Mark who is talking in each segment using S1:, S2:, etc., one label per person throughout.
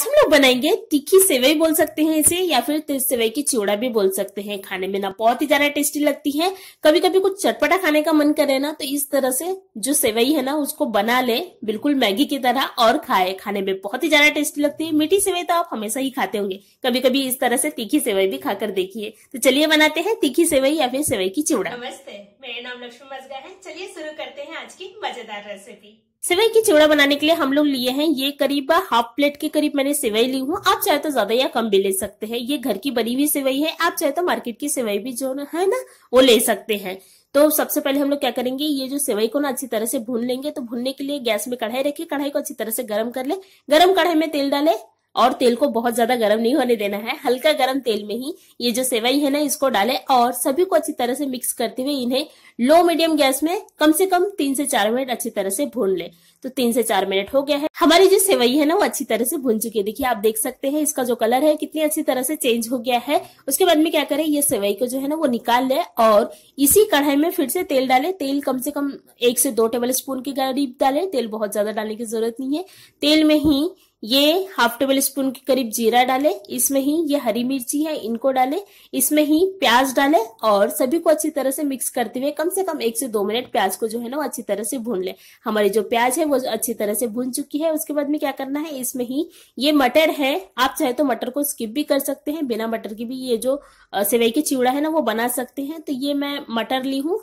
S1: आज हम लोग बनाएंगे तीखी सेवई बोल सकते हैं इसे या फिर सेवई की चिवड़ा भी बोल सकते हैं खाने में ना बहुत ही ज्यादा टेस्टी लगती है कभी कभी कुछ चटपटा खाने का मन करे ना तो इस तरह से जो सेवई है ना उसको बना ले बिल्कुल मैगी की तरह और खाए खाने में बहुत ही ज्यादा टेस्टी लगती है मीठी सेवई तो आप हमेशा ही खाते होंगे कभी कभी इस तरह से तीखी सेवई भी खाकर देखिए तो चलिए बनाते हैं तीखी सेवई या फिर सेवई की चिवड़ा नमस्ते मेरा नाम लक्ष्मी मजगा है चलिए शुरू करते हैं आज की मजेदार रेसिपी सिवई की चिवड़ा बनाने के लिए हम लोग लिए हैं ये करीब हाफ प्लेट के करीब मैंने सिवई ली हूँ आप चाहे तो ज्यादा या कम भी ले सकते हैं ये घर की बनी हुई सिवई है आप चाहे तो मार्केट की सिवई भी जो है ना वो ले सकते हैं तो सबसे पहले हम लोग क्या करेंगे ये जो सेवई को ना अच्छी तरह से भून लेंगे तो भूनने के लिए गैस में कढ़ाई रखिए कढ़ाई को अच्छी तरह से गर्म कर ले गर्म कढ़ाई में तेल डाले और तेल को बहुत ज्यादा गर्म नहीं होने देना है हल्का गर्म तेल में ही ये जो सेवई है ना इसको डालें और सभी को अच्छी तरह से मिक्स करते हुए इन्हें लो मीडियम गैस में कम से कम तीन से चार मिनट अच्छी तरह से भून ले तो तीन से चार मिनट हो गया है हमारी जो सेवई है ना वो अच्छी तरह से भून चुकी है देखिए आप देख सकते हैं इसका जो कलर है कितनी अच्छी तरह से चेंज हो गया है उसके बाद में क्या करें ये सेवई को जो है ना वो निकाल ले और इसी कढ़ाई में फिर से तेल डालें तेल कम से कम एक से दो टेबल स्पून के करीब डालें तेल बहुत ज्यादा डालने की जरूरत नहीं है तेल में ही ये हाफ टेबल स्पून के करीब जीरा डालें इसमें ही ये हरी मिर्ची है इनको डालें इसमें ही प्याज डालें और सभी को अच्छी तरह से मिक्स करते हुए कम से कम एक से दो मिनट प्याज को जो है ना अच्छी तरह से भून लें हमारी जो प्याज है वो अच्छी तरह से भून चुकी है उसके बाद में क्या करना है इसमें ही ये मटर है आप चाहे तो मटर को स्किप भी कर सकते हैं बिना मटर की भी ये जो सेवई के चिवड़ा है ना वो बना सकते हैं तो ये मैं मटर ली हूँ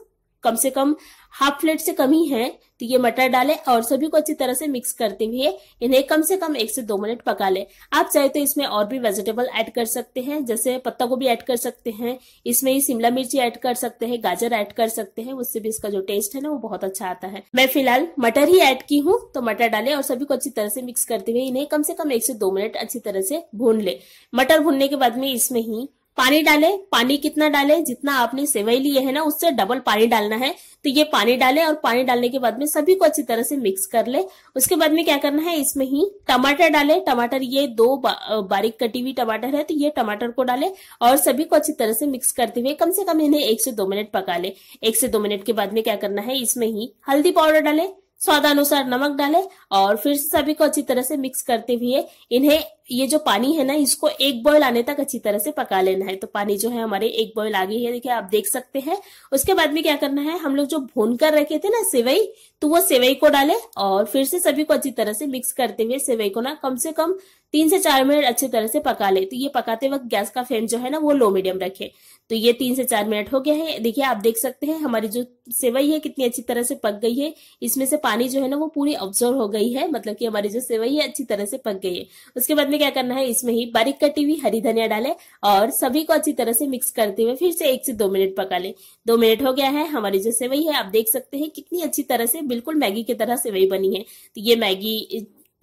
S1: कम से कम हाफ प्लेट से कम ही है तो ये मटर डालें और सभी को अच्छी तरह से मिक्स करते हुए इन्हें कम से कम एक से दो मिनट पका लें आप चाहे तो इसमें और भी वेजिटेबल ऐड कर सकते हैं जैसे पत्ता गोभी ऐड कर सकते हैं इसमें ही शिमला मिर्ची ऐड कर सकते हैं गाजर ऐड कर सकते हैं उससे भी इसका जो टेस्ट है ना वो बहुत अच्छा आता है मैं फिलहाल मटर ही ऐड की हूँ तो मटर डाले और सभी को अच्छी तरह से मिक्स करते हुए इन्हें कम से कम एक से दो मिनट अच्छी तरह से भून ले मटर भूनने के बाद में इसमें ही पानी डालें पानी कितना डालें जितना आपने सेवई लिए है ना उससे डबल पानी डालना है तो ये पानी डालें और पानी डालने के बाद में सभी को अच्छी तरह से मिक्स कर ले उसके बाद में क्या करना है इसमें ही टमाटर डालें टमाटर ये दो बा, बारीक कटी हुई टमाटर है तो ये टमाटर को डालें और सभी को अच्छी तरह से मिक्स करते हुए कम से कम इन्हें एक से दो मिनट पका ले एक से दो मिनट के बाद में क्या करना है इसमें ही हल्दी पाउडर डाले स्वादानुसार नमक डालें और फिर सभी को अच्छी तरह से मिक्स करते हुए इन्हें ये जो पानी है ना इसको एक बॉयल आने तक अच्छी तरह से पका लेना है तो पानी जो है हमारे एक बॉयल आ गई है देखिए आप देख सकते हैं उसके बाद में क्या करना है हम लोग जो भून कर रखे थे ना सेवई तो वो सेवई को डाले और फिर से सभी को अच्छी तरह से मिक्स करते हुए सेवई को ना कम से कम तीन से चार मिनट अच्छी तरह से पका ले तो ये पकाते वक्त गैस का फ्लेम जो है ना वो लो मीडियम रखे तो ये तीन से चार मिनट हो गया है देखिए आप देख सकते हैं हमारी जो सेवई है कितनी अच्छी तरह से पक गई है इसमें से पानी जो है ना वो पूरी ऑब्जर्व हो गई है मतलब कि हमारी जो सेवई है अच्छी तरह से पक गई है उसके बाद में हमने क्या करना है इसमें ही बारीक कटी हुई हरी धनिया डाले और सभी को अच्छी तरह से मिक्स करते हुए फिर से एक से दो मिनट पका ले दो मिनट हो गया है हमारी जो सेवई है आप देख सकते हैं कितनी अच्छी तरह से बिल्कुल मैगी की तरह सेवई बनी है तो ये मैगी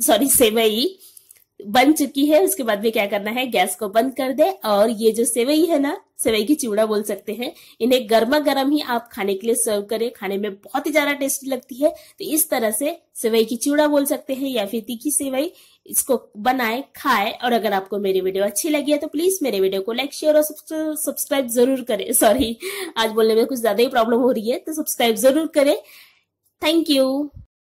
S1: सॉरी सेवई बन चुकी है उसके बाद में क्या करना है गैस को बंद कर दे और ये जो सेवई है ना सेवई की चिवड़ा बोल सकते हैं इन्हें गर्मा गर्म ही आप खाने के लिए सर्व करें खाने में बहुत ही ज्यादा टेस्टी लगती है तो इस तरह से सेवई की चिवड़ा बोल सकते हैं या फिर तीखी सेवई इसको बनाए खाए और अगर आपको मेरी वीडियो अच्छी लगी है तो प्लीज मेरे वीडियो को लाइक शेयर और सब्सक्राइब जरूर करें सॉरी आज बोलने में कुछ ज्यादा ही प्रॉब्लम हो रही है तो सब्सक्राइब जरूर करें थैंक यू